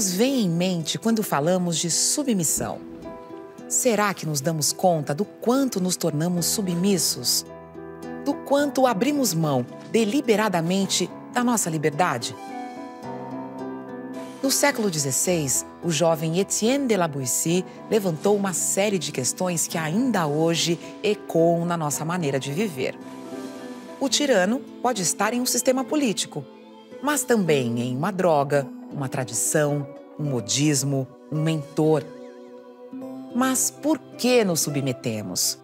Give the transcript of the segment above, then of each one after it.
nos vem em mente quando falamos de submissão? Será que nos damos conta do quanto nos tornamos submissos? Do quanto abrimos mão deliberadamente da nossa liberdade? No século XVI, o jovem Etienne de La Laboissy levantou uma série de questões que ainda hoje ecoam na nossa maneira de viver. O tirano pode estar em um sistema político, mas também em uma droga, uma tradição, um modismo, um mentor. Mas por que nos submetemos?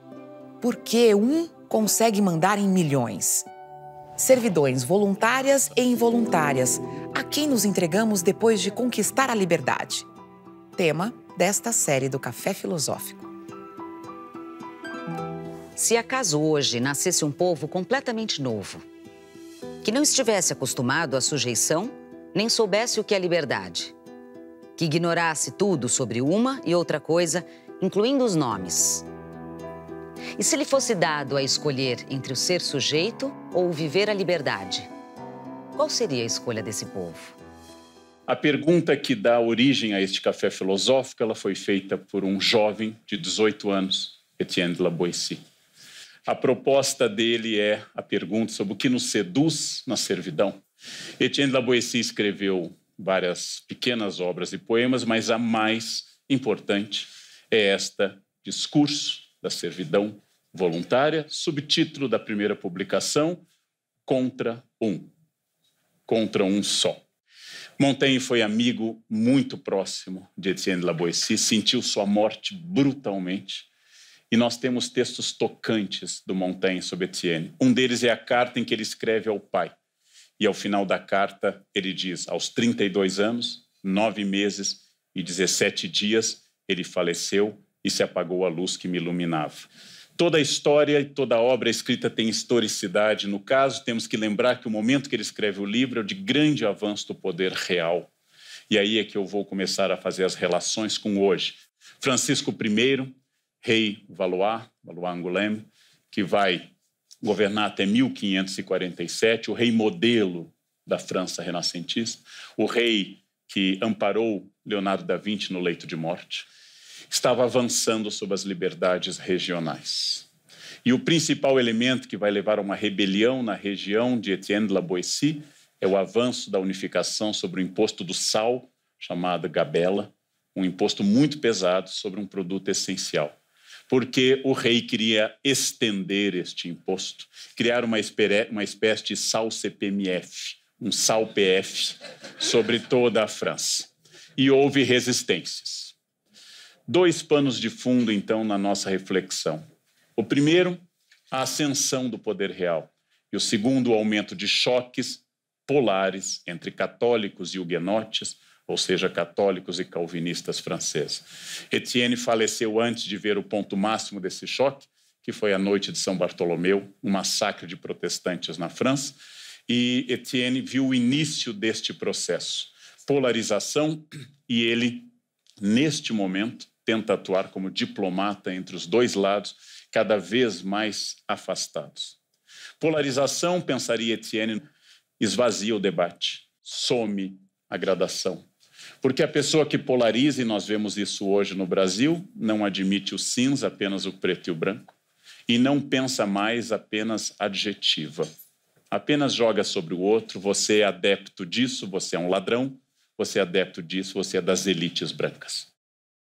Por que um consegue mandar em milhões? Servidões voluntárias e involuntárias, a quem nos entregamos depois de conquistar a liberdade? Tema desta série do Café Filosófico. Se acaso hoje nascesse um povo completamente novo, que não estivesse acostumado à sujeição nem soubesse o que é liberdade, que ignorasse tudo sobre uma e outra coisa, incluindo os nomes. E se lhe fosse dado a escolher entre o ser sujeito ou viver a liberdade, qual seria a escolha desse povo? A pergunta que dá origem a este café filosófico, ela foi feita por um jovem de 18 anos, Etienne de Laboissy. A proposta dele é a pergunta sobre o que nos seduz na servidão. Etienne Laboessie escreveu várias pequenas obras e poemas, mas a mais importante é esta Discurso da Servidão Voluntária, subtítulo da primeira publicação, Contra um. Contra um só. Montaigne foi amigo muito próximo de Etienne Laboessie, sentiu sua morte brutalmente. E nós temos textos tocantes do Montaigne sobre Etienne. Um deles é a carta em que ele escreve ao pai: e ao final da carta, ele diz: aos 32 anos, nove meses e 17 dias, ele faleceu e se apagou a luz que me iluminava. Toda a história e toda a obra escrita tem historicidade. No caso, temos que lembrar que o momento que ele escreve o livro é o de grande avanço do poder real. E aí é que eu vou começar a fazer as relações com hoje. Francisco I, rei Valois, Valois Angoulême, que vai governar até 1547, o rei modelo da França renascentista, o rei que amparou Leonardo da Vinci no leito de morte, estava avançando sobre as liberdades regionais. E o principal elemento que vai levar a uma rebelião na região de Etienne de la Boétie é o avanço da unificação sobre o imposto do sal, chamado gabela, um imposto muito pesado sobre um produto essencial porque o rei queria estender este imposto, criar uma, uma espécie de sal CPMF, um sal PF, sobre toda a França. E houve resistências. Dois panos de fundo, então, na nossa reflexão. O primeiro, a ascensão do poder real. E o segundo, o aumento de choques polares entre católicos e huguenotes, ou seja, católicos e calvinistas franceses. Etienne faleceu antes de ver o ponto máximo desse choque, que foi a noite de São Bartolomeu, um massacre de protestantes na França, e Etienne viu o início deste processo, polarização, e ele, neste momento, tenta atuar como diplomata entre os dois lados, cada vez mais afastados. Polarização, pensaria Etienne, esvazia o debate, some a gradação. Porque a pessoa que polariza, e nós vemos isso hoje no Brasil, não admite o cinza, apenas o preto e o branco, e não pensa mais, apenas adjetiva. Apenas joga sobre o outro, você é adepto disso, você é um ladrão, você é adepto disso, você é das elites brancas.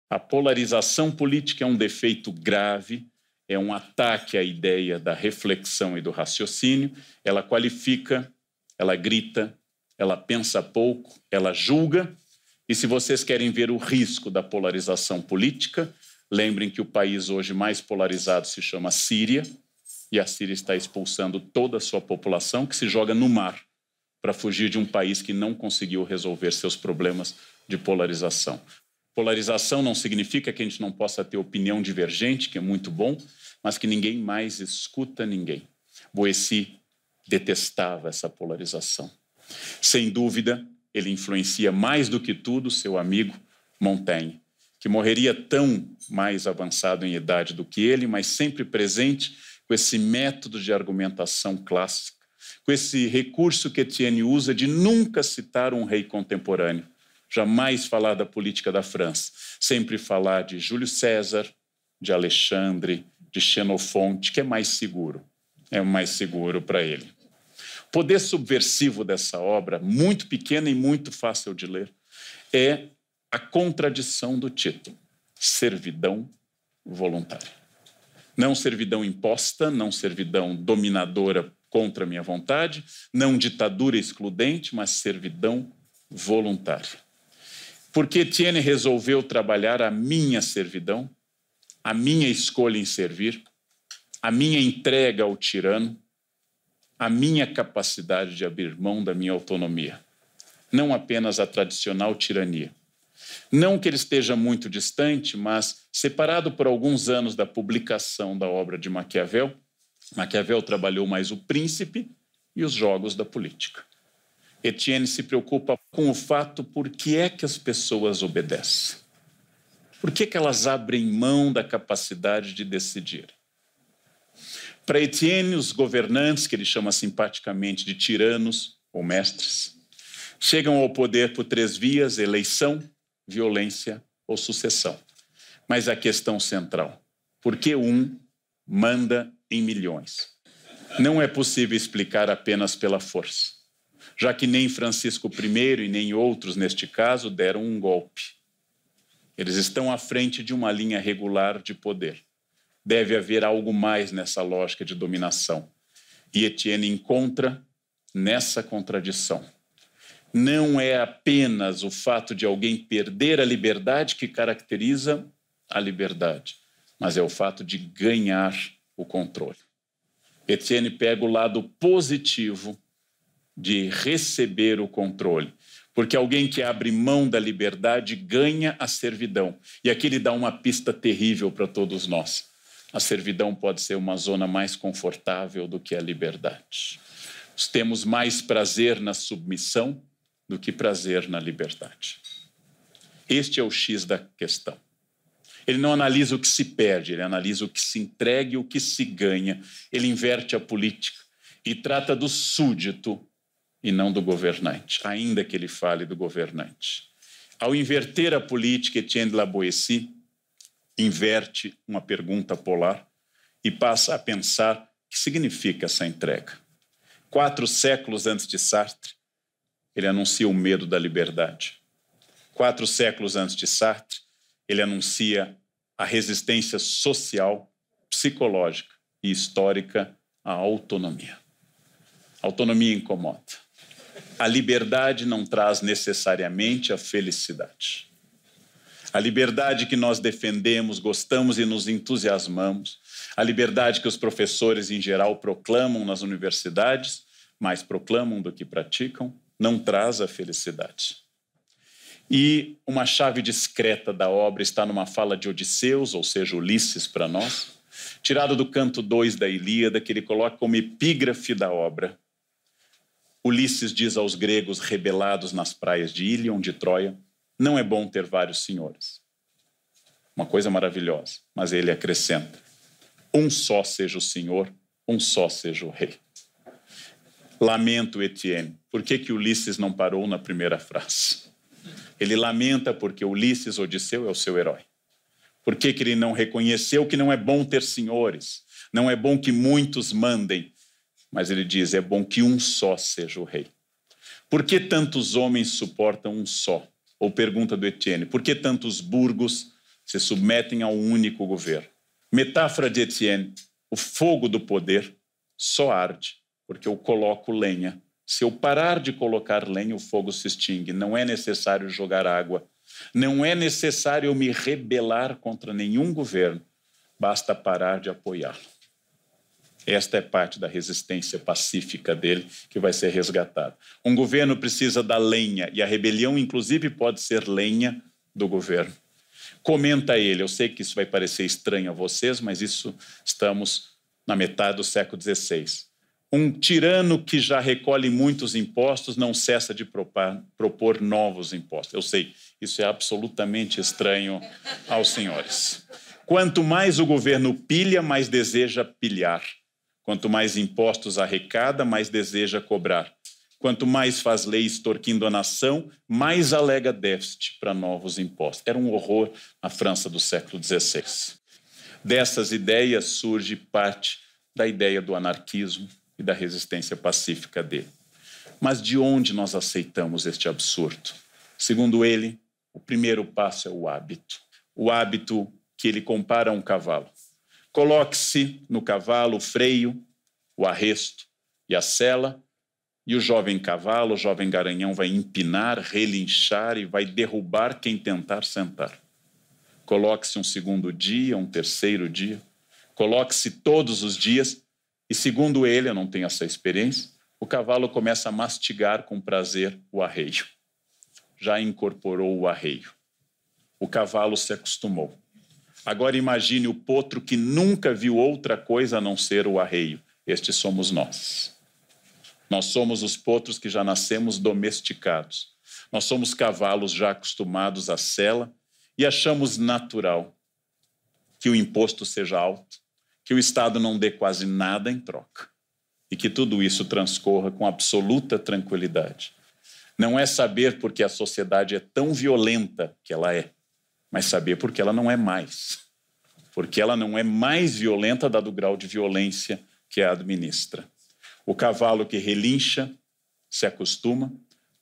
A polarização política é um defeito grave, é um ataque à ideia da reflexão e do raciocínio, ela qualifica, ela grita, ela pensa pouco, ela julga e se vocês querem ver o risco da polarização política, lembrem que o país hoje mais polarizado se chama Síria, e a Síria está expulsando toda a sua população que se joga no mar para fugir de um país que não conseguiu resolver seus problemas de polarização. Polarização não significa que a gente não possa ter opinião divergente, que é muito bom, mas que ninguém mais escuta ninguém. Boessi detestava essa polarização. Sem dúvida, ele influencia mais do que tudo seu amigo Montaigne, que morreria tão mais avançado em idade do que ele, mas sempre presente com esse método de argumentação clássica, com esse recurso que Etienne usa de nunca citar um rei contemporâneo, jamais falar da política da França, sempre falar de Júlio César, de Alexandre, de Xenofonte, que é mais seguro, é mais seguro para ele poder subversivo dessa obra, muito pequena e muito fácil de ler, é a contradição do título: servidão voluntária. Não servidão imposta, não servidão dominadora contra minha vontade, não ditadura excludente, mas servidão voluntária. Porque Etienne resolveu trabalhar a minha servidão, a minha escolha em servir, a minha entrega ao tirano, a minha capacidade de abrir mão da minha autonomia, não apenas a tradicional tirania. Não que ele esteja muito distante, mas separado por alguns anos da publicação da obra de Maquiavel, Maquiavel trabalhou mais o príncipe e os jogos da política. Etienne se preocupa com o fato por que é que as pessoas obedecem. Por que, que elas abrem mão da capacidade de decidir? Para Etienne, os governantes, que ele chama simpaticamente de tiranos ou mestres, chegam ao poder por três vias: eleição, violência ou sucessão. Mas a questão central: por que um manda em milhões? Não é possível explicar apenas pela força, já que nem Francisco I e nem outros, neste caso, deram um golpe. Eles estão à frente de uma linha regular de poder deve haver algo mais nessa lógica de dominação. E Etienne encontra nessa contradição. Não é apenas o fato de alguém perder a liberdade que caracteriza a liberdade, mas é o fato de ganhar o controle. Etienne pega o lado positivo de receber o controle, porque alguém que abre mão da liberdade ganha a servidão. E aqui ele dá uma pista terrível para todos nós. A servidão pode ser uma zona mais confortável do que a liberdade. Temos mais prazer na submissão do que prazer na liberdade. Este é o X da questão. Ele não analisa o que se perde, ele analisa o que se entrega e o que se ganha. Ele inverte a política e trata do súdito e não do governante, ainda que ele fale do governante. Ao inverter a política, Etienne Laboessi inverte uma pergunta polar e passa a pensar o que significa essa entrega. Quatro séculos antes de Sartre, ele anuncia o medo da liberdade. Quatro séculos antes de Sartre, ele anuncia a resistência social, psicológica e histórica à autonomia. A autonomia incomoda. A liberdade não traz necessariamente a felicidade. A liberdade que nós defendemos, gostamos e nos entusiasmamos, a liberdade que os professores em geral proclamam nas universidades, mais proclamam do que praticam, não traz a felicidade. E uma chave discreta da obra está numa fala de Odisseus, ou seja, Ulisses para nós, tirada do canto 2 da Ilíada, que ele coloca como epígrafe da obra. Ulisses diz aos gregos rebelados nas praias de Ilion de Troia: não é bom ter vários senhores. Uma coisa maravilhosa, mas ele acrescenta: um só seja o senhor, um só seja o rei. Lamento, Etienne, por que, que Ulisses não parou na primeira frase? Ele lamenta porque Ulisses, Odisseu, é o seu herói. Por que, que ele não reconheceu que não é bom ter senhores? Não é bom que muitos mandem. Mas ele diz: é bom que um só seja o rei. Por que tantos homens suportam um só? ou pergunta do Etienne, por que tantos burgos se submetem a um único governo? Metáfora de Etienne, o fogo do poder só arde porque eu coloco lenha. Se eu parar de colocar lenha, o fogo se extingue. Não é necessário jogar água. Não é necessário eu me rebelar contra nenhum governo. Basta parar de apoiá-lo. Esta é parte da resistência pacífica dele que vai ser resgatada. Um governo precisa da lenha e a rebelião, inclusive, pode ser lenha do governo. Comenta ele. Eu sei que isso vai parecer estranho a vocês, mas isso estamos na metade do século XVI. Um tirano que já recolhe muitos impostos não cessa de propor, propor novos impostos. Eu sei, isso é absolutamente estranho aos senhores. Quanto mais o governo pilha, mais deseja pilhar. Quanto mais impostos arrecada, mais deseja cobrar. Quanto mais faz leis torquindo a nação, mais alega déficit para novos impostos. Era um horror na França do século XVI. Dessas ideias surge parte da ideia do anarquismo e da resistência pacífica dele. Mas de onde nós aceitamos este absurdo? Segundo ele, o primeiro passo é o hábito. O hábito que ele compara a um cavalo. Coloque-se no cavalo o freio, o arresto e a sela, e o jovem cavalo, o jovem garanhão, vai empinar, relinchar e vai derrubar quem tentar sentar. Coloque-se um segundo dia, um terceiro dia, coloque-se todos os dias, e segundo ele, eu não tenho essa experiência, o cavalo começa a mastigar com prazer o arreio. Já incorporou o arreio. O cavalo se acostumou. Agora imagine o potro que nunca viu outra coisa a não ser o arreio. Estes somos nós. Nós somos os potros que já nascemos domesticados. Nós somos cavalos já acostumados à sela e achamos natural que o imposto seja alto, que o Estado não dê quase nada em troca e que tudo isso transcorra com absoluta tranquilidade. Não é saber porque a sociedade é tão violenta que ela é mas saber porque ela não é mais. Porque ela não é mais violenta, dado o grau de violência que a administra. O cavalo que relincha se acostuma,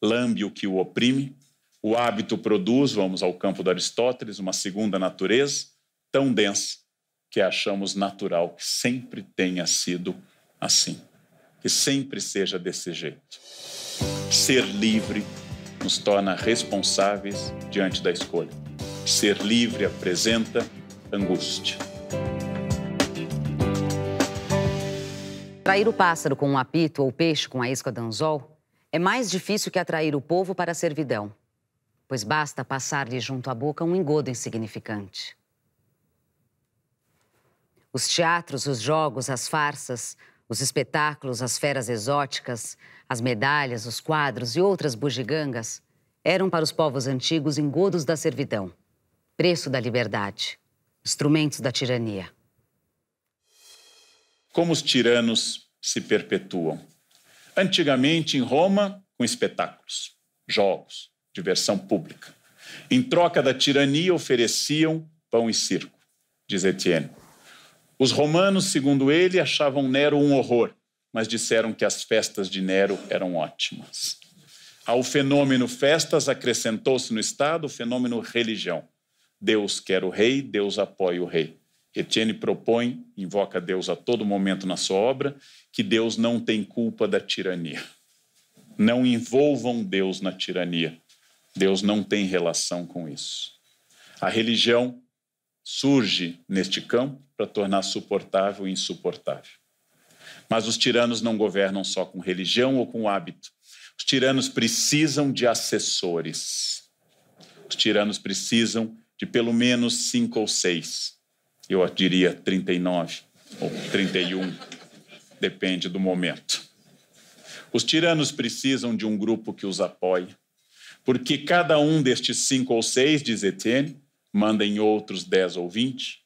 lambe o que o oprime, o hábito produz, vamos ao campo de Aristóteles, uma segunda natureza tão densa que achamos natural que sempre tenha sido assim, que sempre seja desse jeito. Ser livre nos torna responsáveis diante da escolha. Ser Livre apresenta Angústia. Atrair o pássaro com um apito ou o peixe com a isca d'anzol anzol é mais difícil que atrair o povo para a servidão, pois basta passar-lhe junto à boca um engodo insignificante. Os teatros, os jogos, as farsas, os espetáculos, as feras exóticas, as medalhas, os quadros e outras bugigangas eram para os povos antigos engodos da servidão. Preço da liberdade. Instrumentos da tirania. Como os tiranos se perpetuam? Antigamente, em Roma, com espetáculos, jogos, diversão pública. Em troca da tirania, ofereciam pão e circo, diz Etienne. Os romanos, segundo ele, achavam Nero um horror, mas disseram que as festas de Nero eram ótimas. Ao fenômeno festas acrescentou-se no Estado o fenômeno religião. Deus quer o rei, Deus apoia o rei. Etienne propõe, invoca Deus a todo momento na sua obra, que Deus não tem culpa da tirania. Não envolvam Deus na tirania. Deus não tem relação com isso. A religião surge neste campo para tornar suportável e insuportável. Mas os tiranos não governam só com religião ou com hábito. Os tiranos precisam de assessores. Os tiranos precisam de pelo menos cinco ou seis. Eu diria 39 ou 31, depende do momento. Os tiranos precisam de um grupo que os apoie, porque cada um destes cinco ou seis, diz Etienne, manda em outros dez ou vinte,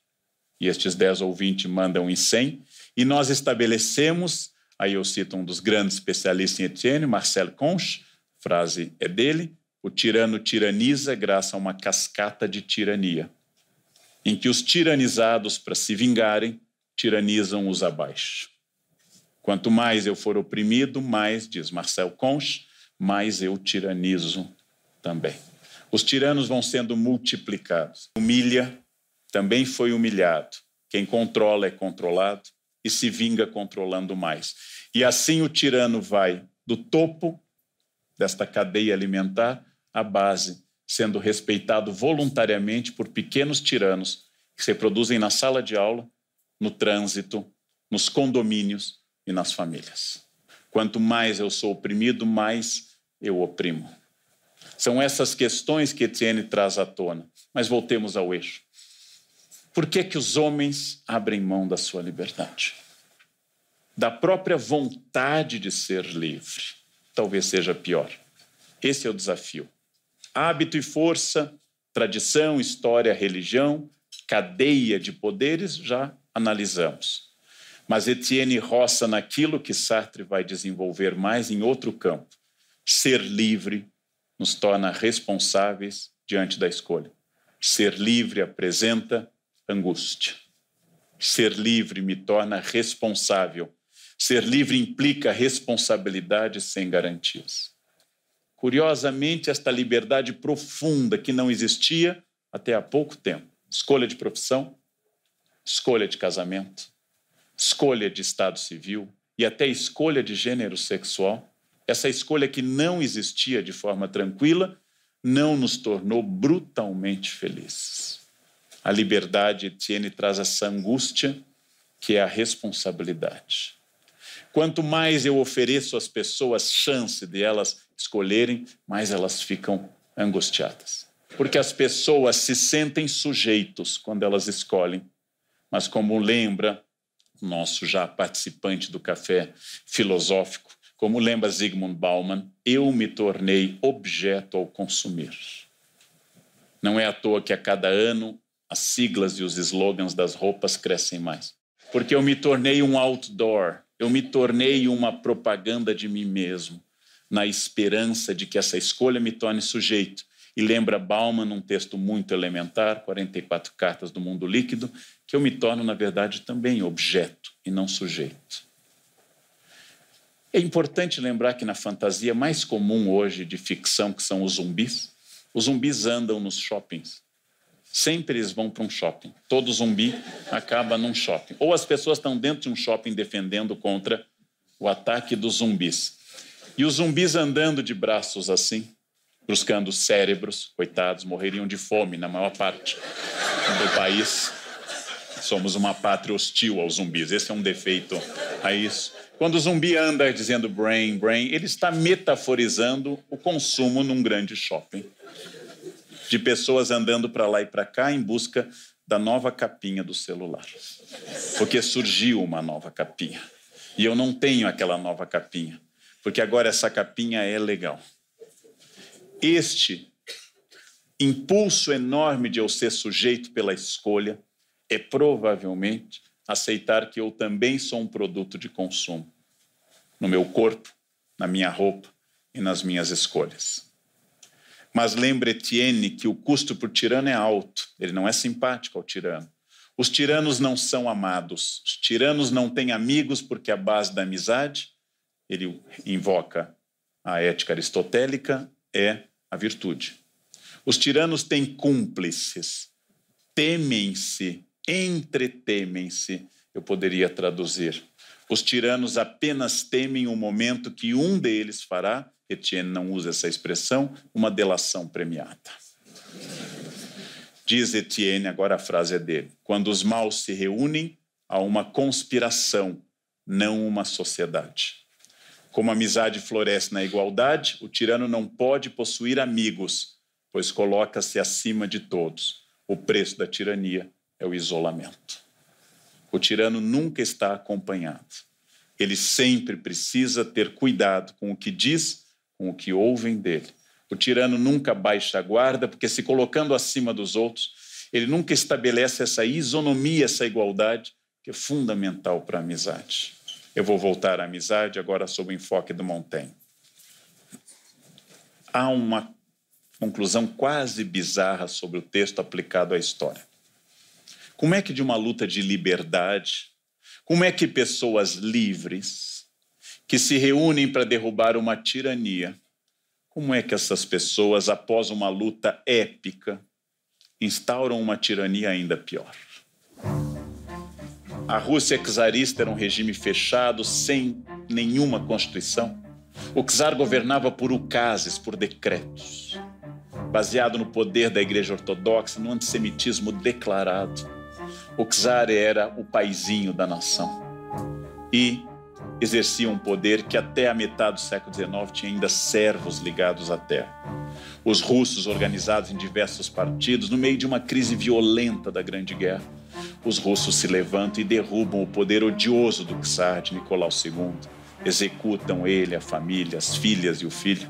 e estes dez ou vinte mandam em cem, e nós estabelecemos, aí eu cito um dos grandes especialistas em Etienne, Marcel Conche, frase é dele, o tirano tiraniza graças a uma cascata de tirania, em que os tiranizados, para se vingarem, tiranizam os abaixo. Quanto mais eu for oprimido, mais, diz Marcel Conch, mais eu tiranizo também. Os tiranos vão sendo multiplicados. Humilha, também foi humilhado. Quem controla é controlado e se vinga controlando mais. E assim o tirano vai do topo desta cadeia alimentar a base, sendo respeitado voluntariamente por pequenos tiranos que se reproduzem na sala de aula, no trânsito, nos condomínios e nas famílias. Quanto mais eu sou oprimido, mais eu oprimo. São essas questões que Etienne traz à tona. Mas voltemos ao eixo. Por que, que os homens abrem mão da sua liberdade? Da própria vontade de ser livre. Talvez seja pior. Esse é o desafio hábito e força, tradição, história, religião, cadeia de poderes, já analisamos. Mas Etienne roça naquilo que Sartre vai desenvolver mais em outro campo. Ser livre nos torna responsáveis diante da escolha. Ser livre apresenta angústia. Ser livre me torna responsável. Ser livre implica responsabilidade sem garantias. Curiosamente, esta liberdade profunda que não existia até há pouco tempo. Escolha de profissão, escolha de casamento, escolha de estado civil e até escolha de gênero sexual. Essa escolha que não existia de forma tranquila não nos tornou brutalmente felizes. A liberdade, Etienne, traz essa angústia que é a responsabilidade. Quanto mais eu ofereço às pessoas chance de elas escolherem, mas elas ficam angustiadas. Porque as pessoas se sentem sujeitos quando elas escolhem. Mas como lembra nosso já participante do café filosófico, como lembra Sigmund Bauman, eu me tornei objeto ao consumir. Não é à toa que a cada ano as siglas e os slogans das roupas crescem mais. Porque eu me tornei um outdoor, eu me tornei uma propaganda de mim mesmo na esperança de que essa escolha me torne sujeito. E lembra Bauman, num texto muito elementar, 44 Cartas do Mundo Líquido, que eu me torno, na verdade, também objeto e não sujeito. É importante lembrar que na fantasia mais comum hoje de ficção, que são os zumbis, os zumbis andam nos shoppings. Sempre eles vão para um shopping. Todo zumbi acaba num shopping. Ou as pessoas estão dentro de um shopping defendendo contra o ataque dos zumbis. E os zumbis andando de braços assim, bruscando cérebros, coitados, morreriam de fome na maior parte do país. Somos uma pátria hostil aos zumbis, esse é um defeito a isso. Quando o zumbi anda dizendo brain, brain, ele está metaforizando o consumo num grande shopping. De pessoas andando para lá e para cá em busca da nova capinha do celular. Porque surgiu uma nova capinha. E eu não tenho aquela nova capinha porque agora essa capinha é legal. Este impulso enorme de eu ser sujeito pela escolha é provavelmente aceitar que eu também sou um produto de consumo no meu corpo, na minha roupa e nas minhas escolhas. Mas lembre Etienne que o custo por tirano é alto, ele não é simpático ao tirano. Os tiranos não são amados, os tiranos não têm amigos porque a base da amizade ele invoca a ética aristotélica, é a virtude. Os tiranos têm cúmplices, temem-se, entretemem-se, eu poderia traduzir. Os tiranos apenas temem o momento que um deles fará, Etienne não usa essa expressão, uma delação premiada. Diz Etienne, agora a frase é dele: quando os maus se reúnem, há uma conspiração, não uma sociedade. Como a amizade floresce na igualdade, o tirano não pode possuir amigos, pois coloca-se acima de todos. O preço da tirania é o isolamento. O tirano nunca está acompanhado. Ele sempre precisa ter cuidado com o que diz, com o que ouvem dele. O tirano nunca baixa a guarda, porque se colocando acima dos outros, ele nunca estabelece essa isonomia, essa igualdade, que é fundamental para a amizade. Eu vou voltar à amizade agora sob o enfoque do Montaigne. Há uma conclusão quase bizarra sobre o texto aplicado à história. Como é que de uma luta de liberdade, como é que pessoas livres que se reúnem para derrubar uma tirania, como é que essas pessoas, após uma luta épica, instauram uma tirania ainda pior? A Rússia czarista era um regime fechado, sem nenhuma constituição. O czar governava por ukases, por decretos, baseado no poder da Igreja Ortodoxa, no antissemitismo declarado. O czar era o paizinho da nação e exercia um poder que até a metade do século XIX tinha ainda servos ligados à terra os russos organizados em diversos partidos, no meio de uma crise violenta da Grande Guerra os russos se levantam e derrubam o poder odioso do czar de Nicolau II. Executam ele, a família, as filhas e o filho.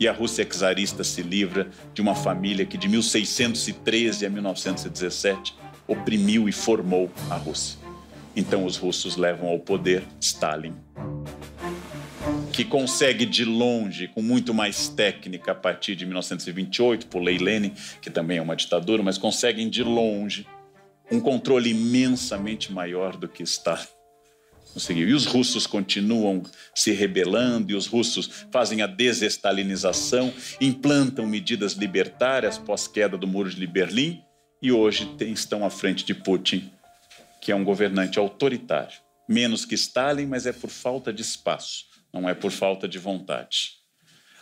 E a Rússia czarista se livra de uma família que de 1613 a 1917 oprimiu e formou a Rússia. Então os russos levam ao poder Stalin, que consegue de longe, com muito mais técnica a partir de 1928, por lei Lenin, que também é uma ditadura, mas conseguem de longe um controle imensamente maior do que está conseguiu. E os russos continuam se rebelando, e os russos fazem a desestalinização, implantam medidas libertárias pós-queda do muro de Berlim, e hoje tem, estão à frente de Putin, que é um governante autoritário. Menos que Stalin, mas é por falta de espaço, não é por falta de vontade.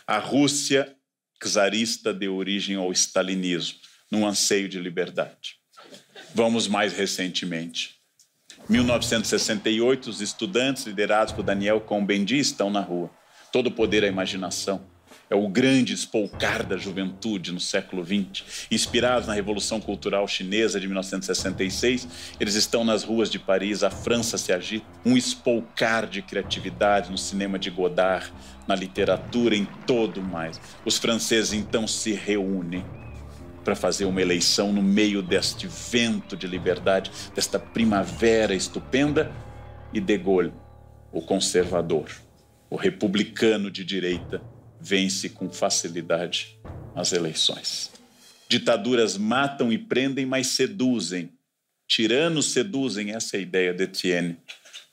A Rússia czarista deu origem ao stalinismo, num anseio de liberdade. Vamos mais recentemente. 1968, os estudantes liderados por Daniel Combendi estão na rua. Todo o poder à é imaginação. É o grande espolcar da juventude no século XX. Inspirados na Revolução Cultural Chinesa de 1966, eles estão nas ruas de Paris, a França se agita. Um espolcar de criatividade no cinema de Godard, na literatura, em todo mais. Os franceses então se reúnem para fazer uma eleição no meio deste vento de liberdade, desta primavera estupenda, e De Gaulle, o conservador, o republicano de direita, vence com facilidade as eleições. Ditaduras matam e prendem, mas seduzem. Tiranos seduzem, essa é a ideia de Etienne.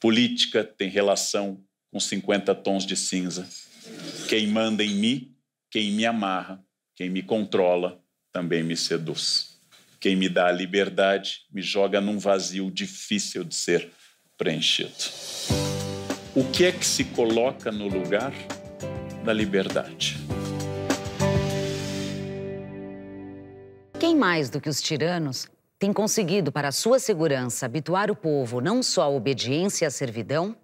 Política tem relação com 50 tons de cinza. Quem manda em mim, quem me amarra, quem me controla, também me seduz. Quem me dá a liberdade me joga num vazio difícil de ser preenchido. O que é que se coloca no lugar da liberdade? Quem mais do que os tiranos tem conseguido, para sua segurança, habituar o povo não só à obediência e à servidão,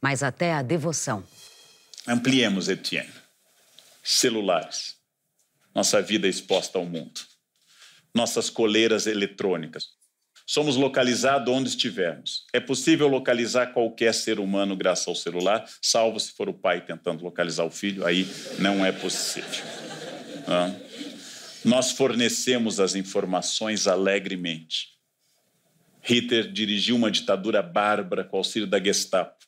mas até à devoção? Ampliemos, Etienne. Celulares nossa vida exposta ao mundo, nossas coleiras eletrônicas. Somos localizados onde estivermos. É possível localizar qualquer ser humano graças ao celular, salvo se for o pai tentando localizar o filho, aí não é possível. Não. Nós fornecemos as informações alegremente. Hitler dirigiu uma ditadura bárbara com auxílio da Gestapo.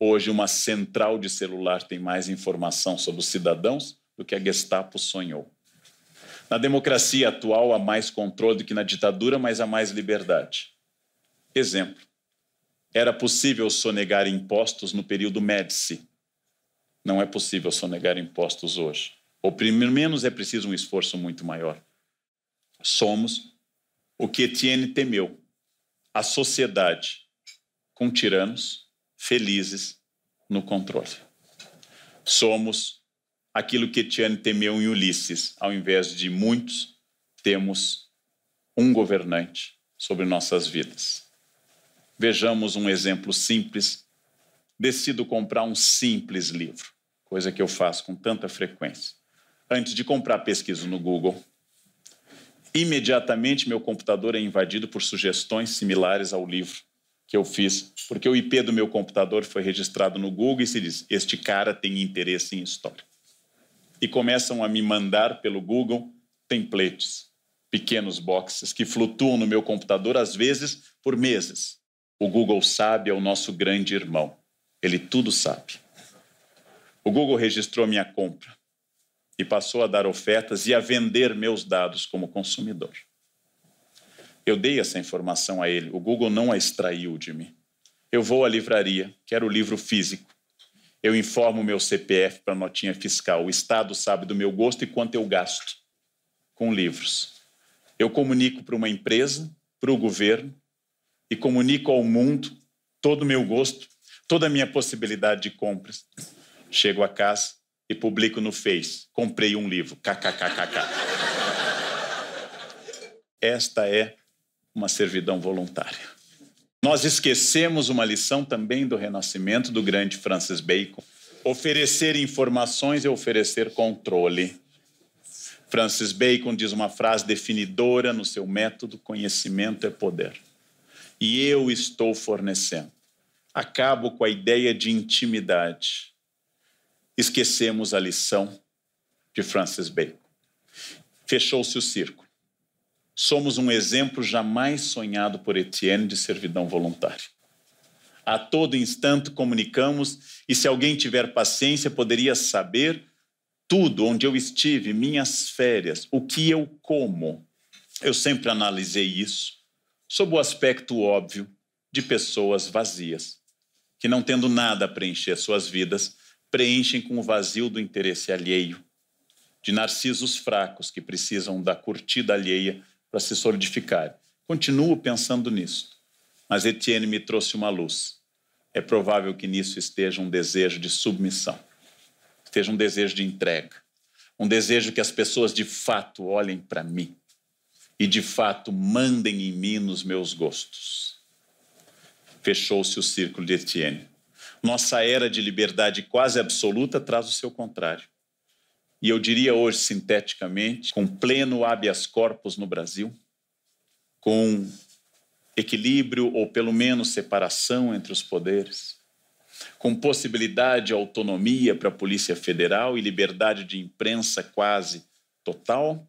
Hoje, uma central de celular tem mais informação sobre os cidadãos do que a Gestapo sonhou. Na democracia atual há mais controle do que na ditadura, mas há mais liberdade. Exemplo: era possível sonegar impostos no período Médici. Não é possível sonegar impostos hoje. Ou pelo menos é preciso um esforço muito maior. Somos o que Etienne temeu: a sociedade com tiranos felizes no controle. Somos aquilo que Etienne temeu em Ulisses. Ao invés de muitos, temos um governante sobre nossas vidas. Vejamos um exemplo simples. Decido comprar um simples livro, coisa que eu faço com tanta frequência. Antes de comprar, pesquiso no Google. Imediatamente, meu computador é invadido por sugestões similares ao livro que eu fiz, porque o IP do meu computador foi registrado no Google e se diz: Este cara tem interesse em história e começam a me mandar pelo Google templates, pequenos boxes que flutuam no meu computador às vezes por meses. O Google sabe, é o nosso grande irmão. Ele tudo sabe. O Google registrou minha compra e passou a dar ofertas e a vender meus dados como consumidor. Eu dei essa informação a ele, o Google não a extraiu de mim. Eu vou à livraria, quero o livro físico eu informo o meu CPF para notinha fiscal. O Estado sabe do meu gosto e quanto eu gasto com livros. Eu comunico para uma empresa, para o governo e comunico ao mundo todo o meu gosto, toda a minha possibilidade de compras. Chego a casa e publico no Face. Comprei um livro. KKKKK. Esta é uma servidão voluntária. Nós esquecemos uma lição também do Renascimento do grande Francis Bacon: oferecer informações é oferecer controle. Francis Bacon diz uma frase definidora no seu método: conhecimento é poder. E eu estou fornecendo. Acabo com a ideia de intimidade. Esquecemos a lição de Francis Bacon. Fechou-se o círculo somos um exemplo jamais sonhado por Etienne de servidão voluntária. A todo instante comunicamos, e se alguém tiver paciência, poderia saber tudo onde eu estive, minhas férias, o que eu como. Eu sempre analisei isso sob o aspecto óbvio de pessoas vazias, que não tendo nada a preencher suas vidas, preenchem com o vazio do interesse alheio, de narcisos fracos que precisam da curtida alheia para se solidificar. Continuo pensando nisso. Mas Etienne me trouxe uma luz. É provável que nisso esteja um desejo de submissão, esteja um desejo de entrega, um desejo que as pessoas de fato olhem para mim e de fato mandem em mim nos meus gostos. Fechou-se o círculo de Etienne. Nossa era de liberdade quase absoluta traz o seu contrário e eu diria hoje sinteticamente, com pleno habeas corpus no Brasil, com equilíbrio ou pelo menos separação entre os poderes, com possibilidade de autonomia para a Polícia Federal e liberdade de imprensa quase total,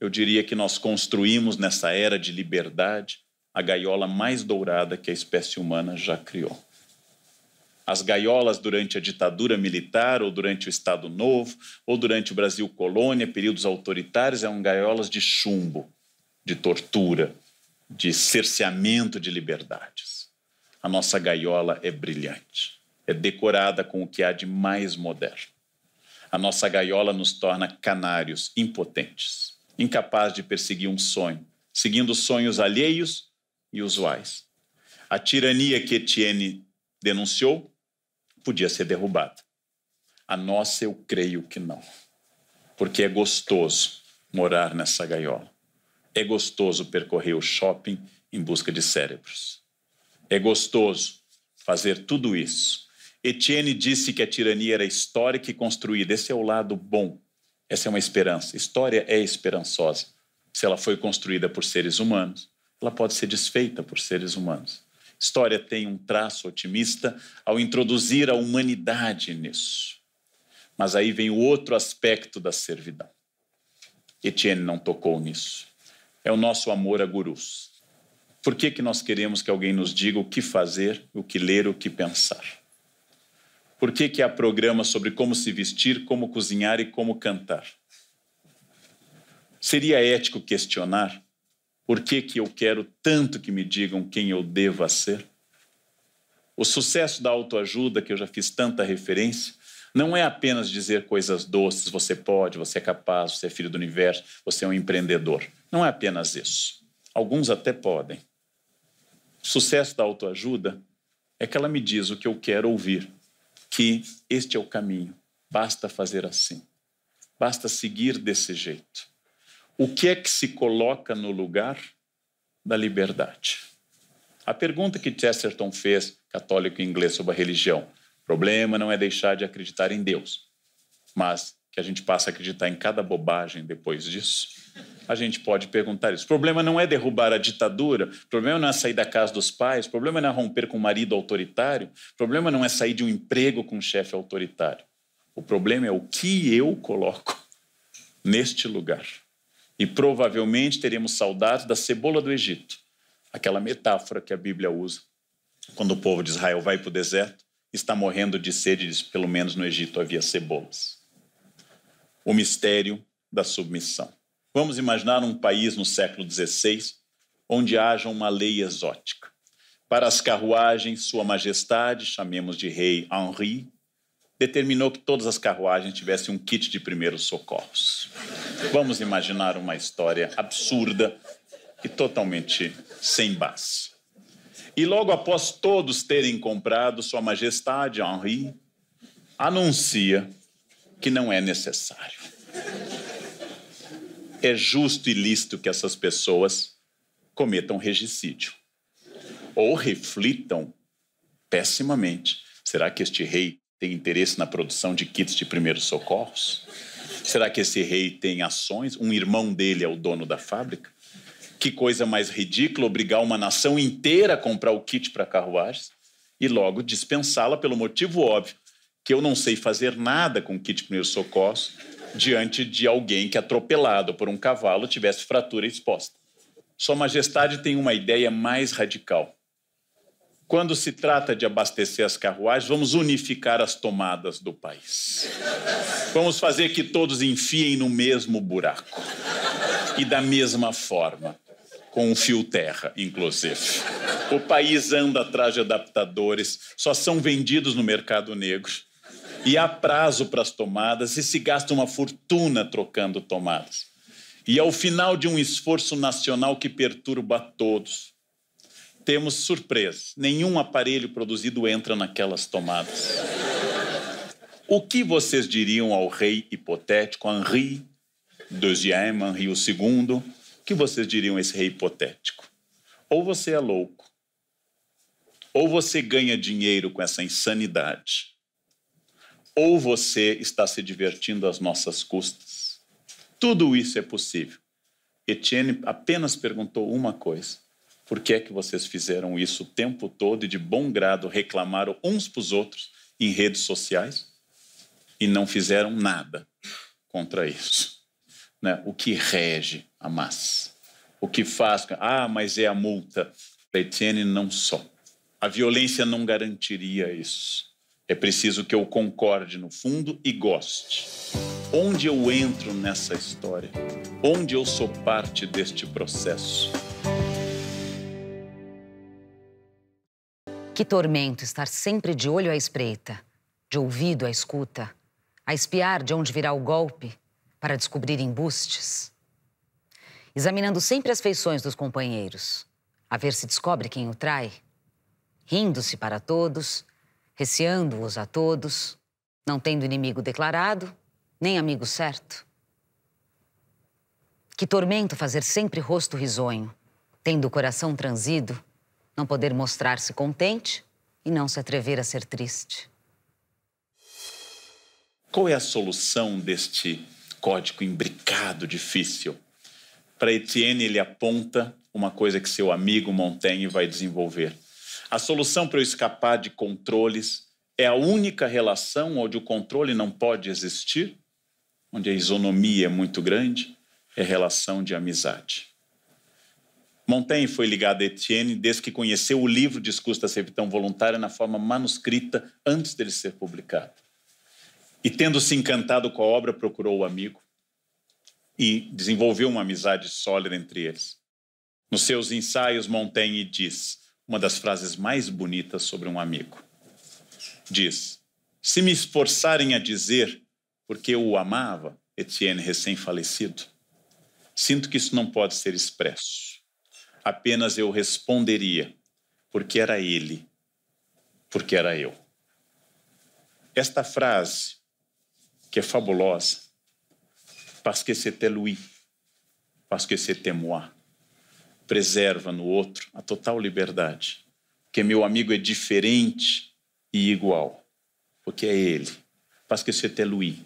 eu diria que nós construímos nessa era de liberdade a gaiola mais dourada que a espécie humana já criou as gaiolas durante a ditadura militar ou durante o Estado Novo ou durante o Brasil colônia, períodos autoritários, eram gaiolas de chumbo, de tortura, de cerceamento de liberdades. A nossa gaiola é brilhante, é decorada com o que há de mais moderno. A nossa gaiola nos torna canários impotentes, incapazes de perseguir um sonho, seguindo sonhos alheios e usuais. A tirania que Etienne denunciou podia ser derrubada. A nossa, eu creio que não. Porque é gostoso morar nessa gaiola. É gostoso percorrer o shopping em busca de cérebros. É gostoso fazer tudo isso. Etienne disse que a tirania era histórica e construída. Esse é o lado bom. Essa é uma esperança. História é esperançosa. Se ela foi construída por seres humanos, ela pode ser desfeita por seres humanos história tem um traço otimista ao introduzir a humanidade nisso. Mas aí vem o outro aspecto da servidão. Etienne não tocou nisso. É o nosso amor a gurus. Por que, que nós queremos que alguém nos diga o que fazer, o que ler, o que pensar? Por que, que há programas sobre como se vestir, como cozinhar e como cantar? Seria ético questionar por que, que eu quero tanto que me digam quem eu devo ser? O sucesso da autoajuda, que eu já fiz tanta referência, não é apenas dizer coisas doces, você pode, você é capaz, você é filho do universo, você é um empreendedor. Não é apenas isso. Alguns até podem. O sucesso da autoajuda é que ela me diz o que eu quero ouvir, que este é o caminho, basta fazer assim, basta seguir desse jeito. O que é que se coloca no lugar da liberdade? A pergunta que Chesterton fez, católico inglês, sobre a religião. problema não é deixar de acreditar em Deus, mas que a gente passa a acreditar em cada bobagem depois disso. A gente pode perguntar isso. O problema não é derrubar a ditadura, o problema não é sair da casa dos pais, o problema não é romper com o marido autoritário, o problema não é sair de um emprego com um chefe autoritário. O problema é o que eu coloco neste lugar. E provavelmente teremos saudade da cebola do Egito, aquela metáfora que a Bíblia usa quando o povo de Israel vai para o deserto, está morrendo de sede, diz, pelo menos no Egito havia cebolas. O mistério da submissão. Vamos imaginar um país no século XVI onde haja uma lei exótica. Para as carruagens, Sua Majestade, chamemos de Rei Henri, determinou que todas as carruagens tivessem um kit de primeiros socorros. Vamos imaginar uma história absurda e totalmente sem base. E logo após todos terem comprado, Sua Majestade Henri anuncia que não é necessário. É justo e lícito que essas pessoas cometam regicídio ou reflitam pessimamente: será que este rei tem interesse na produção de kits de primeiros socorros? Será que esse rei tem ações? Um irmão dele é o dono da fábrica? Que coisa mais ridícula obrigar uma nação inteira a comprar o kit para carruagens e logo dispensá-la pelo motivo óbvio que eu não sei fazer nada com kit de primeiros socorros diante de alguém que atropelado por um cavalo tivesse fratura exposta. Sua Majestade tem uma ideia mais radical. Quando se trata de abastecer as carruagens, vamos unificar as tomadas do país. Vamos fazer que todos enfiem no mesmo buraco e da mesma forma, com um fio terra, inclusive. O país anda atrás de adaptadores, só são vendidos no mercado negro. E há prazo para as tomadas e se gasta uma fortuna trocando tomadas. E ao é final de um esforço nacional que perturba todos, temos surpresa. Nenhum aparelho produzido entra naquelas tomadas. O que vocês diriam ao rei hipotético Henri II, Henri II? O que vocês diriam a esse rei hipotético? Ou você é louco, ou você ganha dinheiro com essa insanidade, ou você está se divertindo às nossas custas. Tudo isso é possível. Etienne apenas perguntou uma coisa: por que é que vocês fizeram isso o tempo todo e de bom grado reclamaram uns para os outros em redes sociais e não fizeram nada contra isso? Né? O que rege a massa? O que faz? Ah, mas é a multa. da Etienne não só. A violência não garantiria isso. É preciso que eu concorde no fundo e goste. Onde eu entro nessa história? Onde eu sou parte deste processo? Que tormento estar sempre de olho à espreita, de ouvido à escuta, a espiar de onde virá o golpe para descobrir embustes. Examinando sempre as feições dos companheiros, a ver se descobre quem o trai, rindo-se para todos, receando-os a todos, não tendo inimigo declarado, nem amigo certo. Que tormento fazer sempre rosto risonho, tendo o coração transido, não poder mostrar-se contente e não se atrever a ser triste. Qual é a solução deste código imbricado, difícil? Para Etienne, ele aponta uma coisa que seu amigo Montaigne vai desenvolver. A solução para eu escapar de controles é a única relação onde o controle não pode existir, onde a isonomia é muito grande, é relação de amizade. Montaigne foi ligado a Etienne desde que conheceu o livro Discurso da Servidão Voluntária na forma manuscrita antes dele ser publicado. E tendo se encantado com a obra, procurou o amigo e desenvolveu uma amizade sólida entre eles. Nos seus ensaios, Montaigne diz uma das frases mais bonitas sobre um amigo. Diz: Se me esforçarem a dizer porque eu o amava, Etienne recém-falecido, sinto que isso não pode ser expresso apenas eu responderia, porque era ele, porque era eu. Esta frase, que é fabulosa, parce que c'était lui, parce que c'était moi, preserva no outro a total liberdade, porque meu amigo é diferente e igual, porque é ele, parce que c'était lui.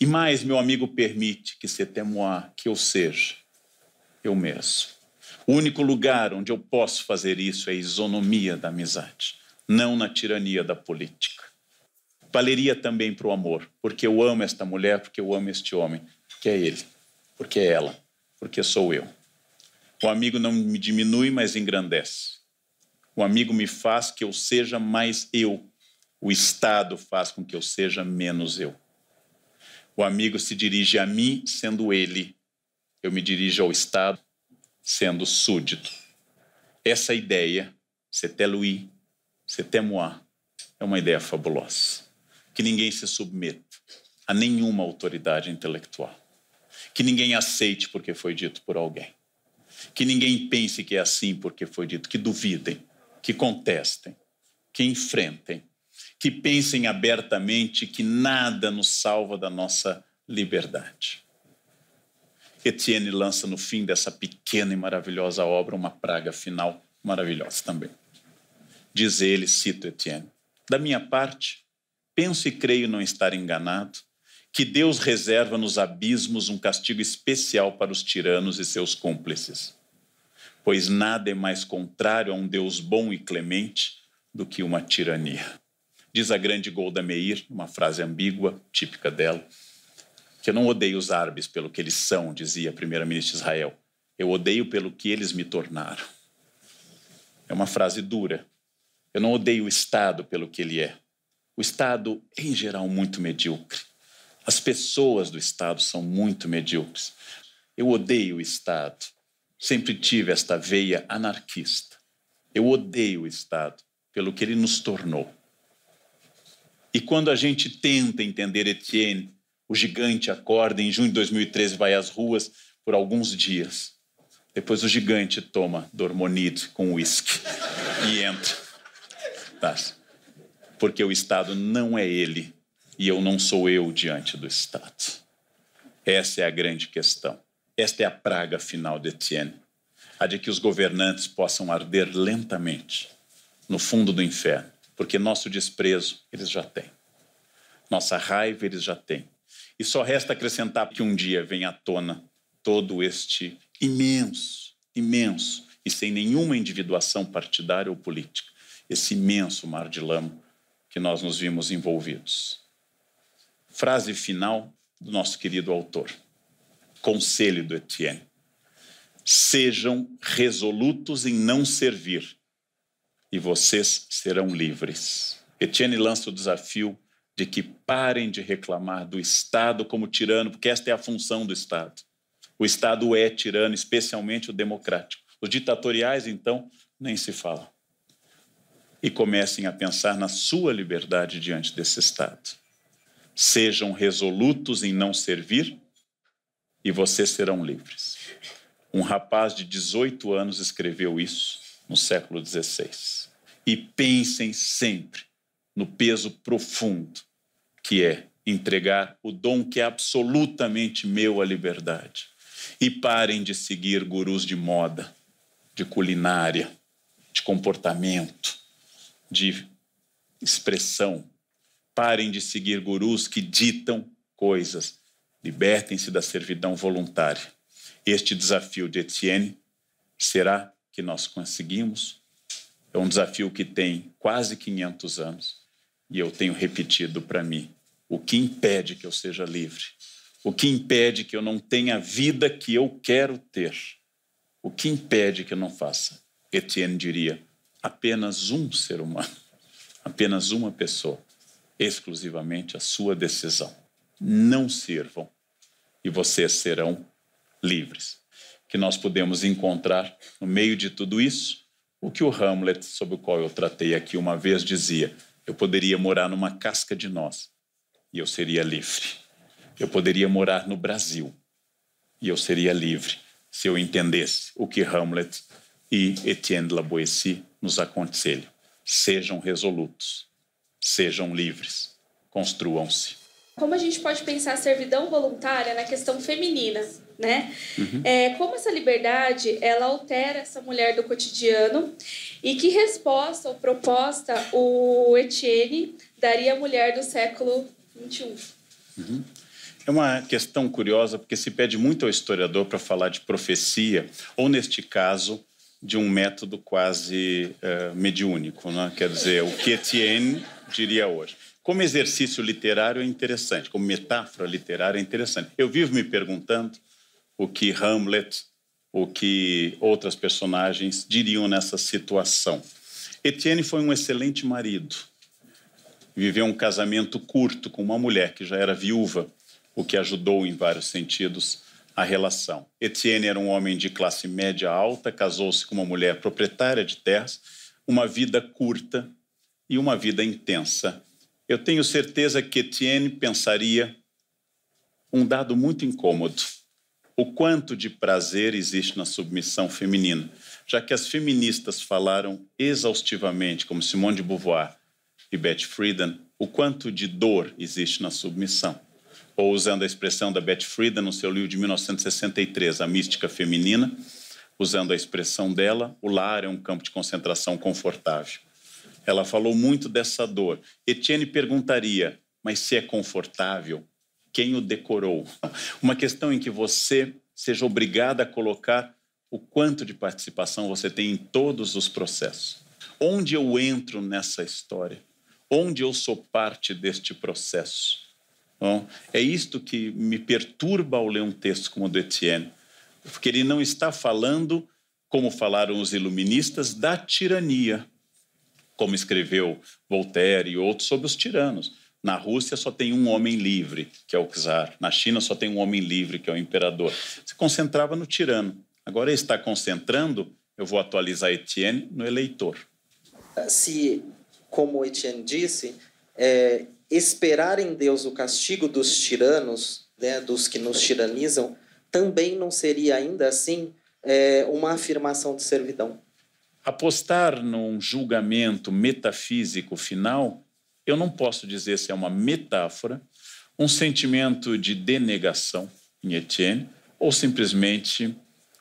E mais, meu amigo permite que c'était moi, que eu seja eu mesmo. O único lugar onde eu posso fazer isso é a isonomia da amizade, não na tirania da política. Valeria também para o amor, porque eu amo esta mulher, porque eu amo este homem, que é ele, porque é ela, porque sou eu. O amigo não me diminui, mas engrandece. O amigo me faz que eu seja mais eu. O Estado faz com que eu seja menos eu. O amigo se dirige a mim sendo ele. Eu me dirijo ao Estado sendo súdito. Essa ideia, c'était lui, c'était moi, é uma ideia fabulosa. Que ninguém se submeta a nenhuma autoridade intelectual. Que ninguém aceite porque foi dito por alguém. Que ninguém pense que é assim porque foi dito. Que duvidem, que contestem, que enfrentem, que pensem abertamente que nada nos salva da nossa liberdade. Etienne lança no fim dessa pequena e maravilhosa obra uma praga final maravilhosa também. Diz ele, cito Etienne: Da minha parte, penso e creio não estar enganado que Deus reserva nos abismos um castigo especial para os tiranos e seus cúmplices, pois nada é mais contrário a um Deus bom e clemente do que uma tirania. Diz a grande Golda Meir, uma frase ambígua, típica dela, que eu não odeio os árabes pelo que eles são, dizia a primeira-ministra de Israel. Eu odeio pelo que eles me tornaram. É uma frase dura. Eu não odeio o Estado pelo que ele é. O Estado, em geral, muito medíocre. As pessoas do Estado são muito medíocres. Eu odeio o Estado. Sempre tive esta veia anarquista. Eu odeio o Estado pelo que ele nos tornou. E quando a gente tenta entender Etienne o gigante acorda, em junho de 2013 vai às ruas por alguns dias. Depois o gigante toma dormonido com uísque e entra. Tá. Porque o Estado não é ele e eu não sou eu diante do Estado. Essa é a grande questão. Esta é a praga final de Etienne, a de que os governantes possam arder lentamente no fundo do inferno, porque nosso desprezo eles já têm, nossa raiva eles já têm, e só resta acrescentar que um dia vem à tona todo este imenso, imenso, e sem nenhuma individuação partidária ou política, esse imenso mar de lama que nós nos vimos envolvidos. Frase final do nosso querido autor. Conselho do Etienne. Sejam resolutos em não servir, e vocês serão livres. Etienne lança o desafio de que parem de reclamar do Estado como tirano, porque esta é a função do Estado. O Estado é tirano, especialmente o democrático. Os ditatoriais, então, nem se falam. E comecem a pensar na sua liberdade diante desse Estado. Sejam resolutos em não servir e vocês serão livres. Um rapaz de 18 anos escreveu isso no século XVI. E pensem sempre no peso profundo que é entregar o dom que é absolutamente meu à liberdade. E parem de seguir gurus de moda, de culinária, de comportamento, de expressão. Parem de seguir gurus que ditam coisas. Libertem-se da servidão voluntária. Este desafio de Etienne será que nós conseguimos? É um desafio que tem quase 500 anos e eu tenho repetido para mim: o que impede que eu seja livre? O que impede que eu não tenha a vida que eu quero ter? O que impede que eu não faça? Etienne diria: apenas um ser humano, apenas uma pessoa, exclusivamente a sua decisão. Não sirvam e vocês serão livres. Que nós podemos encontrar no meio de tudo isso o que o Hamlet, sobre o qual eu tratei aqui uma vez, dizia: eu poderia morar numa casca de nós e eu seria livre. Eu poderia morar no Brasil e eu seria livre se eu entendesse o que Hamlet e Etienne de la Boétie nos aconselham. Sejam resolutos, sejam livres, construam-se. Como a gente pode pensar a servidão voluntária na questão feminina? né? Uhum. É, como essa liberdade ela altera essa mulher do cotidiano e que resposta ou proposta o Etienne daria à mulher do século 21? Uhum. É uma questão curiosa porque se pede muito ao historiador para falar de profecia ou neste caso de um método quase uh, mediúnico, né? quer dizer, o que Etienne diria hoje. Como exercício literário é interessante, como metáfora literária é interessante. Eu vivo me perguntando o que Hamlet, o que outras personagens diriam nessa situação. Etienne foi um excelente marido. Viveu um casamento curto com uma mulher que já era viúva, o que ajudou em vários sentidos a relação. Etienne era um homem de classe média alta, casou-se com uma mulher proprietária de terras, uma vida curta e uma vida intensa. Eu tenho certeza que Etienne pensaria um dado muito incômodo o quanto de prazer existe na submissão feminina. Já que as feministas falaram exaustivamente, como Simone de Beauvoir e Betty Friedan, o quanto de dor existe na submissão. Ou usando a expressão da Betty Friedan no seu livro de 1963, A Mística Feminina, usando a expressão dela, o lar é um campo de concentração confortável. Ela falou muito dessa dor. Etienne perguntaria: mas se é confortável, quem o decorou. Uma questão em que você seja obrigado a colocar o quanto de participação você tem em todos os processos. Onde eu entro nessa história? Onde eu sou parte deste processo? Bom, é isto que me perturba ao ler um texto como o do Etienne, porque ele não está falando, como falaram os iluministas, da tirania, como escreveu Voltaire e outros sobre os tiranos na Rússia só tem um homem livre, que é o czar. Na China só tem um homem livre, que é o imperador. Se concentrava no tirano. Agora está concentrando, eu vou atualizar Etienne, no eleitor. Se, como Etienne disse, é, esperar em Deus o castigo dos tiranos, né, dos que nos tiranizam, também não seria ainda assim é, uma afirmação de servidão. Apostar num julgamento metafísico final eu não posso dizer se é uma metáfora, um sentimento de denegação em Etienne, ou simplesmente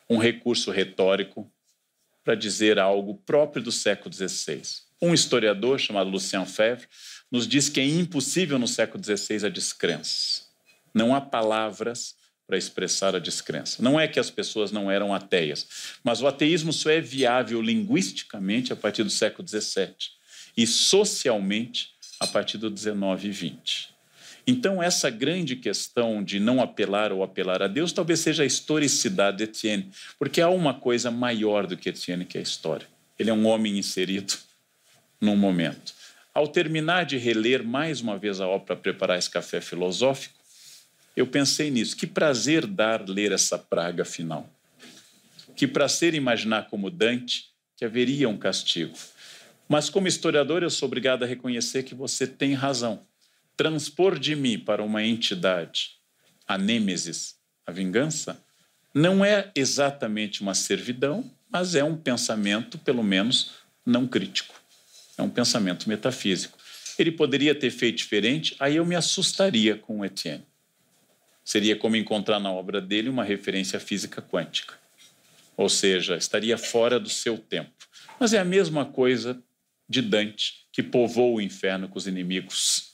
um recurso retórico para dizer algo próprio do século XVI. Um historiador chamado Lucien Febvre nos diz que é impossível no século XVI a descrença. Não há palavras para expressar a descrença. Não é que as pessoas não eram ateias, mas o ateísmo só é viável linguisticamente a partir do século XVII e socialmente a partir do 19 e 20. Então, essa grande questão de não apelar ou apelar a Deus talvez seja a historicidade de Etienne, porque há uma coisa maior do que Etienne, que é a história. Ele é um homem inserido num momento. Ao terminar de reler mais uma vez a obra para Preparar esse Café Filosófico, eu pensei nisso. Que prazer dar ler essa praga final. Que prazer imaginar como Dante que haveria um castigo mas, como historiador, eu sou obrigado a reconhecer que você tem razão. Transpor de mim para uma entidade a nêmesis, a vingança, não é exatamente uma servidão, mas é um pensamento, pelo menos, não crítico. É um pensamento metafísico. Ele poderia ter feito diferente, aí eu me assustaria com o Etienne. Seria como encontrar na obra dele uma referência física quântica. Ou seja, estaria fora do seu tempo. Mas é a mesma coisa de Dante, que povoou o inferno com os inimigos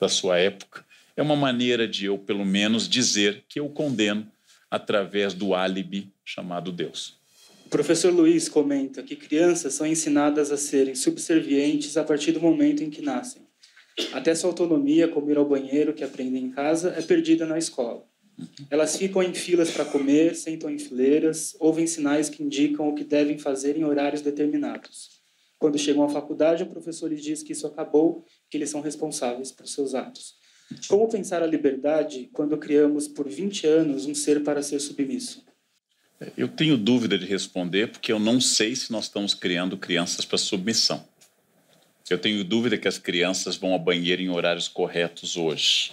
da sua época. É uma maneira de eu, pelo menos, dizer que eu condeno através do álibi chamado Deus. O professor Luiz comenta que crianças são ensinadas a serem subservientes a partir do momento em que nascem. Até sua autonomia, como ir ao banheiro, que aprendem em casa, é perdida na escola. Elas ficam em filas para comer, sentam em fileiras, ouvem sinais que indicam o que devem fazer em horários determinados. Quando chegam à faculdade, o professor lhes diz que isso acabou, que eles são responsáveis por seus atos. Como pensar a liberdade quando criamos por 20 anos um ser para ser submisso? Eu tenho dúvida de responder porque eu não sei se nós estamos criando crianças para submissão. Eu tenho dúvida que as crianças vão ao banheiro em horários corretos hoje.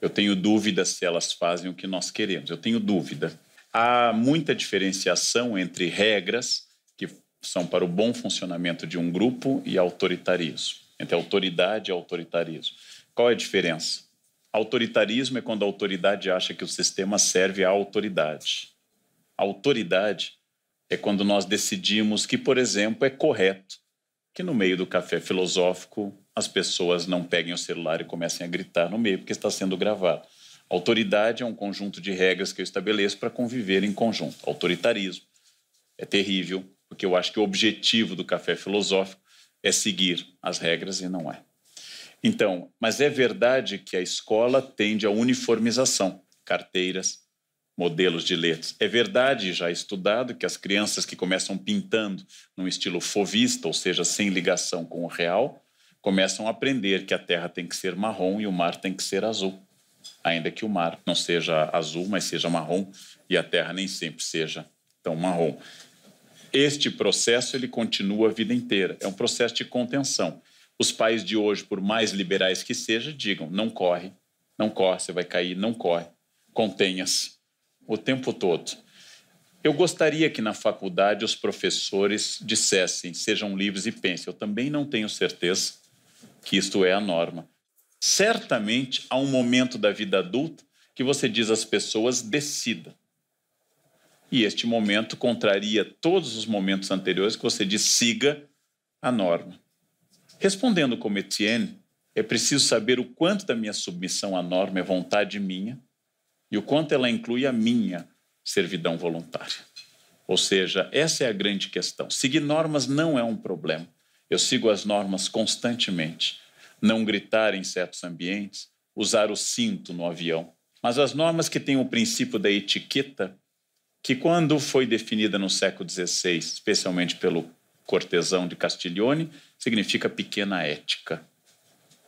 Eu tenho dúvida se elas fazem o que nós queremos. Eu tenho dúvida. Há muita diferenciação entre regras são para o bom funcionamento de um grupo e autoritarismo, entre autoridade e autoritarismo. Qual é a diferença? Autoritarismo é quando a autoridade acha que o sistema serve à autoridade. Autoridade é quando nós decidimos que, por exemplo, é correto que no meio do café filosófico as pessoas não peguem o celular e comecem a gritar no meio porque está sendo gravado. Autoridade é um conjunto de regras que eu estabeleço para conviver em conjunto. Autoritarismo é terrível, porque eu acho que o objetivo do café filosófico é seguir as regras e não é. Então, mas é verdade que a escola tende à uniformização, carteiras, modelos de letras. É verdade, já estudado, que as crianças que começam pintando num estilo fovista, ou seja, sem ligação com o real, começam a aprender que a terra tem que ser marrom e o mar tem que ser azul. Ainda que o mar não seja azul, mas seja marrom e a terra nem sempre seja tão marrom. Este processo ele continua a vida inteira, é um processo de contenção. Os pais de hoje, por mais liberais que sejam, digam: não corre, não corre, você vai cair, não corre, contenha-se o tempo todo. Eu gostaria que na faculdade os professores dissessem, sejam livres e pensem. Eu também não tenho certeza que isto é a norma. Certamente há um momento da vida adulta que você diz às pessoas decida. E este momento contraria todos os momentos anteriores que você diz siga a norma. Respondendo como Etienne, é preciso saber o quanto da minha submissão à norma é vontade minha e o quanto ela inclui a minha servidão voluntária. Ou seja, essa é a grande questão. Seguir normas não é um problema. Eu sigo as normas constantemente. Não gritar em certos ambientes, usar o cinto no avião. Mas as normas que têm o princípio da etiqueta que quando foi definida no século XVI, especialmente pelo cortesão de Castiglione, significa pequena ética,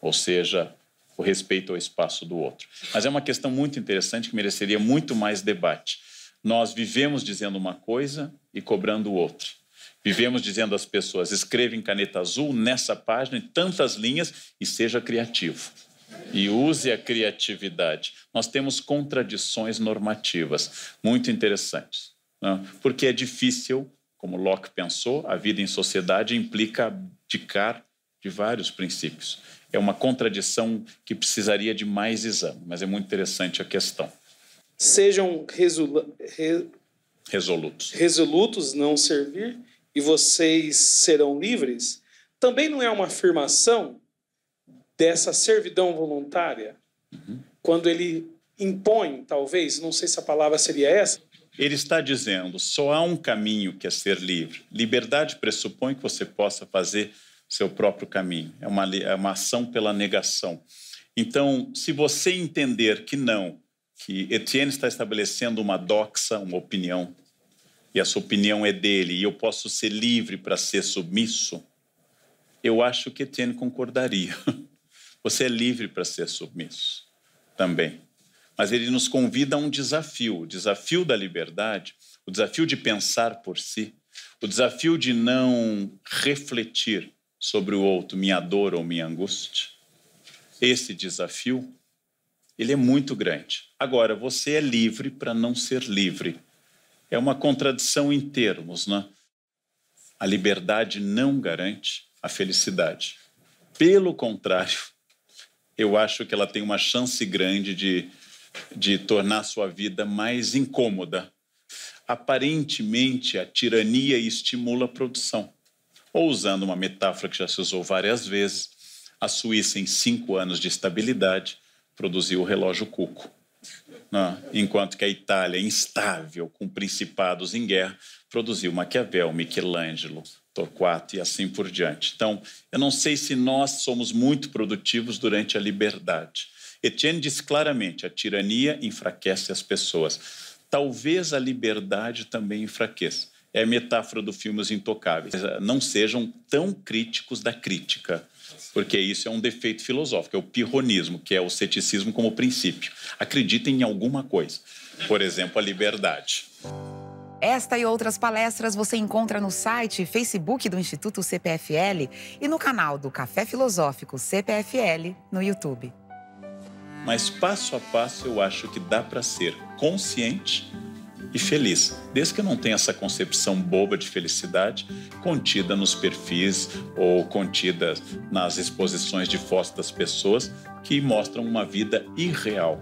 ou seja, o respeito ao espaço do outro. Mas é uma questão muito interessante que mereceria muito mais debate. Nós vivemos dizendo uma coisa e cobrando outra. Vivemos dizendo às pessoas: escreva em caneta azul nessa página, em tantas linhas, e seja criativo e use a criatividade. Nós temos contradições normativas muito interessantes, né? porque é difícil, como Locke pensou, a vida em sociedade implica abdicar de vários princípios. É uma contradição que precisaria de mais exame, mas é muito interessante a questão. Sejam re... resolutos. Resolutos não servir e vocês serão livres. Também não é uma afirmação dessa servidão voluntária, uhum. quando ele impõe, talvez, não sei se a palavra seria essa. Ele está dizendo: só há um caminho que é ser livre. Liberdade pressupõe que você possa fazer seu próprio caminho. É uma, é uma ação pela negação. Então, se você entender que não, que Etienne está estabelecendo uma doxa, uma opinião, e essa opinião é dele, e eu posso ser livre para ser submisso, eu acho que Etienne concordaria. Você é livre para ser submisso também. Mas ele nos convida a um desafio, o desafio da liberdade, o desafio de pensar por si, o desafio de não refletir sobre o outro, minha dor ou minha angústia. Esse desafio, ele é muito grande. Agora, você é livre para não ser livre. É uma contradição em termos, né? A liberdade não garante a felicidade. Pelo contrário, eu acho que ela tem uma chance grande de, de tornar sua vida mais incômoda. Aparentemente, a tirania estimula a produção. Ou, usando uma metáfora que já se usou várias vezes, a Suíça, em cinco anos de estabilidade, produziu o relógio Cuco. Não, né? enquanto que a Itália, instável, com principados em guerra, produziu Maquiavel, Michelangelo, Torquato e assim por diante. Então, eu não sei se nós somos muito produtivos durante a liberdade. Etienne diz claramente: a tirania enfraquece as pessoas. Talvez a liberdade também enfraqueça. É a metáfora do filme Os Intocáveis. Não sejam tão críticos da crítica, porque isso é um defeito filosófico, é o pirronismo, que é o ceticismo como princípio. Acreditem em alguma coisa, por exemplo, a liberdade. Esta e outras palestras você encontra no site e Facebook do Instituto CPFL e no canal do Café Filosófico CPFL no YouTube. Mas passo a passo eu acho que dá para ser consciente e feliz, desde que eu não tenha essa concepção boba de felicidade contida nos perfis ou contida nas exposições de fotos das pessoas que mostram uma vida irreal.